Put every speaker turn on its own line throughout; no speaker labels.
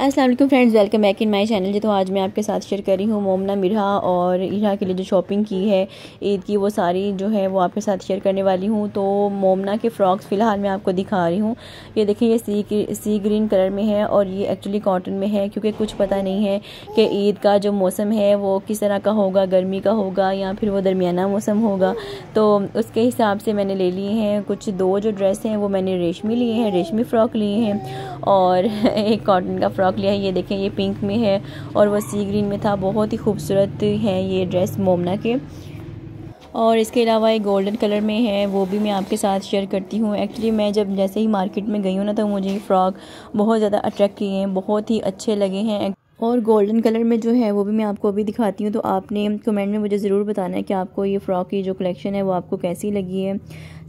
Aslam friends welcome back in my channel जी तो आज मैं आपके साथ शेयर कर रही हूँ मोमना मिरा और इरा के लिए जो शॉपिंग की है ईद की वो सारी जो है वो आपके साथ शेयर करने वाली हूँ तो मोमना के फ्रॉक्स फ़िलहाल मैं आपको दिखा रही हूँ ये देखिए ये सी सी ग्रीन कलर में है और ये एक्चुअली कॉटन में है क्योंकि कुछ पता नहीं है कि ईद का जो मौसम है वो किस तरह का होगा गर्मी का होगा या फिर वो दरमियाना मौसम होगा तो उसके हिसाब से मैंने ले लिए हैं कुछ दो जो ड्रेस हैं वो मैंने रेशमी लिए हैं रेशमी फ़्रॉक लिए हैं और एक कॉटन का फ्रॉक फ्रॉक लिया है ये देखें ये पिंक में है और वह सी ग्रीन में था बहुत ही खूबसूरत है ये ड्रेस मोमना के और इसके अलावा एक गोल्डन कलर में है वो भी मैं आपके साथ शेयर करती हूँ एक्चुअली मैं जब जैसे ही मार्केट में गई हूँ ना तो मुझे ये फ़्रॉक बहुत ज़्यादा अट्रैक्ट किए हैं बहुत ही अच्छे लगे हैं और गोल्डन कलर में जो है वो भी मैं आपको अभी दिखाती हूँ तो आपने कमेंट में मुझे ज़रूर बताना है कि आपको ये फ़्रॉक की जो कलेक्शन है वो आपको कैसी लगी है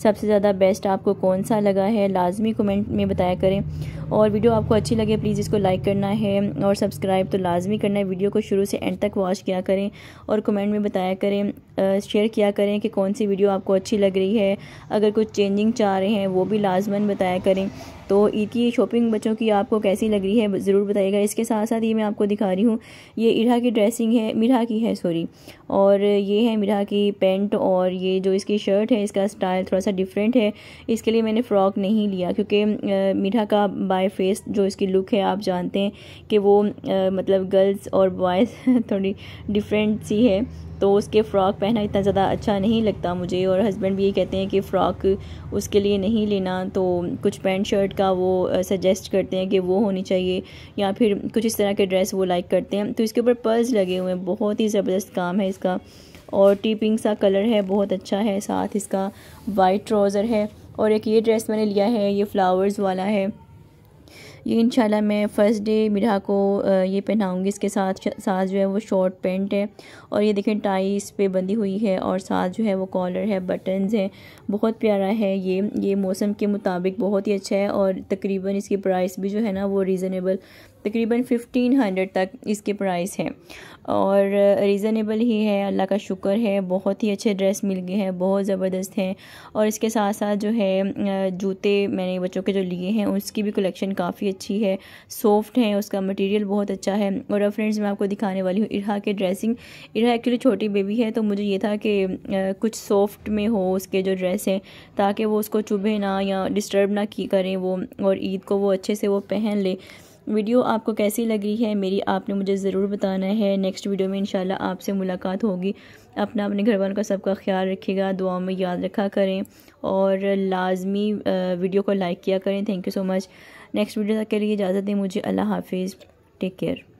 सबसे ज़्यादा बेस्ट आपको कौन सा लगा है लाजमी कमेंट में बताया करें और वीडियो आपको अच्छी लगे प्लीज़ इसको लाइक करना है और सब्सक्राइब तो लाजमी करना है वीडियो को शुरू से एंड तक वॉच किया करें और कमेंट में बताया करें शेयर किया करें कि कौन सी वीडियो आपको अच्छी लग रही है अगर कुछ चेंजिंग चाह रहे हैं वो भी लाजमन बताया करें तो ईद की शॉपिंग बच्चों की आपको कैसी लग रही है ज़रूर बताइएगा इसके साथ साथ ये मैं आपको दिखा रही हूँ ये इरा की ड्रेसिंग है मिरा की है सॉरी और ये है मिरा की पेंट और ये जो इसकी शर्ट है इसका स्टाइल थोड़ा सा सा डिफरेंट है इसके लिए मैंने फ़्रॉक नहीं लिया क्योंकि मीठा का बाय फेस जो इसकी लुक है आप जानते हैं कि वो मतलब गर्ल्स और बॉयज़ थोड़ी डिफरेंट सी है तो उसके फ़्रॉक पहनना इतना ज़्यादा अच्छा नहीं लगता मुझे और हस्बैंड भी ये कहते हैं कि फ़्रॉक उसके लिए नहीं लेना तो कुछ पैंट शर्ट का वो सजेस्ट करते हैं कि वो होनी चाहिए या फिर कुछ इस तरह के ड्रेस वो लाइक करते हैं तो इसके ऊपर पर्ल्स लगे हुए हैं बहुत ही ज़बरदस्त काम है इसका और टी पिंक सा कलर है बहुत अच्छा है साथ इसका वाइट ट्राउज़र है और एक ये ड्रेस मैंने लिया है ये फ्लावर्स वाला है ये इंशाल्लाह मैं फ़र्स्ट डे मिरा को ये पहनाऊंगी इसके साथ साथ जो है वो शॉर्ट पेंट है और ये देखें टाई इस पर बंधी हुई है और साथ जो है वो कॉलर है बटन्स हैं बहुत प्यारा है ये ये मौसम के मुताबिक बहुत ही अच्छा है और तकरीबन इसकी प्राइस भी जो है ना वो रीज़नेबल तकरीबन फिफ्टीन हंड्रेड तक इसके प्राइस हैं और रीज़नेबल uh, ही है अल्लाह का शुक्र है बहुत ही अच्छे ड्रेस मिल गए हैं बहुत ज़बरदस्त हैं और इसके साथ साथ जो है uh, जूते मैंने बच्चों के जो लिए हैं उसकी भी कलेक्शन काफ़ी अच्छी है सॉफ्ट है उसका मटेरियल बहुत अच्छा है और फ्रेंड्स मैं आपको दिखाने वाली हूँ इरहा के ड्रेसिंग इरहा एक्चुअली छोटी बेबी है तो मुझे ये था कि uh, कुछ सॉफ्ट में हो उसके जो ड्रेस हैं ताकि वो उसको चुभे ना या डिस्टर्ब ना की करें वो और ईद को वो अच्छे से वो पहन ले वीडियो आपको कैसी लगी है मेरी आपने मुझे ज़रूर बताना है नेक्स्ट वीडियो में इंशाल्लाह आपसे मुलाकात होगी अपना अपने घर वालों का सबका ख्याल रखिएगा दुआ में याद रखा करें और लाजमी वीडियो को लाइक किया करें thank you so much next video तक के लिए इजाज़त दें मुझे अल्लाह हाफिज़ टेक केयर